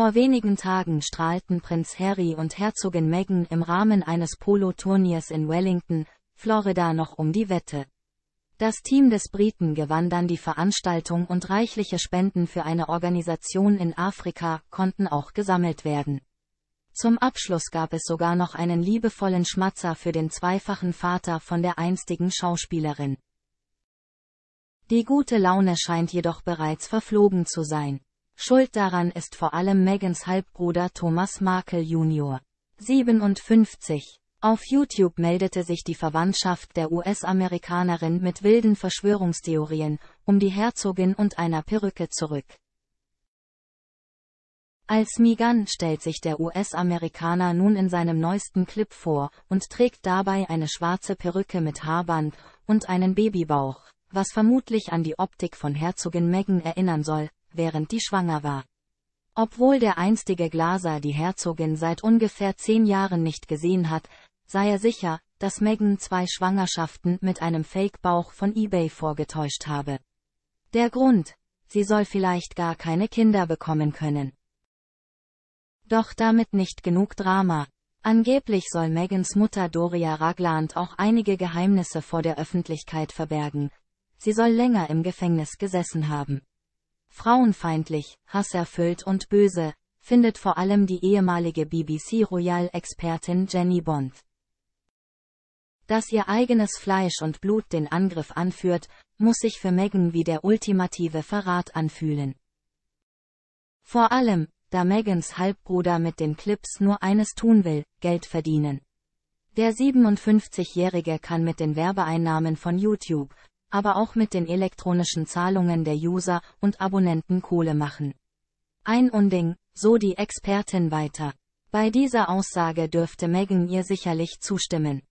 Vor wenigen Tagen strahlten Prinz Harry und Herzogin Meghan im Rahmen eines Polo-Turniers in Wellington, Florida noch um die Wette. Das Team des Briten gewann dann die Veranstaltung und reichliche Spenden für eine Organisation in Afrika konnten auch gesammelt werden. Zum Abschluss gab es sogar noch einen liebevollen Schmatzer für den zweifachen Vater von der einstigen Schauspielerin. Die gute Laune scheint jedoch bereits verflogen zu sein. Schuld daran ist vor allem Megans Halbbruder Thomas Markle Jr. 57. Auf YouTube meldete sich die Verwandtschaft der US-Amerikanerin mit wilden Verschwörungstheorien um die Herzogin und einer Perücke zurück. Als Megan stellt sich der US-Amerikaner nun in seinem neuesten Clip vor und trägt dabei eine schwarze Perücke mit Haarband und einen Babybauch, was vermutlich an die Optik von Herzogin Megan erinnern soll, während die schwanger war. Obwohl der einstige Glaser die Herzogin seit ungefähr zehn Jahren nicht gesehen hat, sei er sicher, dass Meghan zwei Schwangerschaften mit einem Fake-Bauch von eBay vorgetäuscht habe. Der Grund, sie soll vielleicht gar keine Kinder bekommen können. Doch damit nicht genug Drama. Angeblich soll Megans Mutter Doria Ragland auch einige Geheimnisse vor der Öffentlichkeit verbergen. Sie soll länger im Gefängnis gesessen haben frauenfeindlich, hasserfüllt und böse, findet vor allem die ehemalige BBC Royal-Expertin Jenny Bond. Dass ihr eigenes Fleisch und Blut den Angriff anführt, muss sich für Meghan wie der ultimative Verrat anfühlen. Vor allem, da Megans Halbbruder mit den Clips nur eines tun will, Geld verdienen. Der 57-Jährige kann mit den Werbeeinnahmen von YouTube, aber auch mit den elektronischen Zahlungen der User und Abonnenten Kohle machen. Ein Unding, so die Expertin weiter. Bei dieser Aussage dürfte Megan ihr sicherlich zustimmen.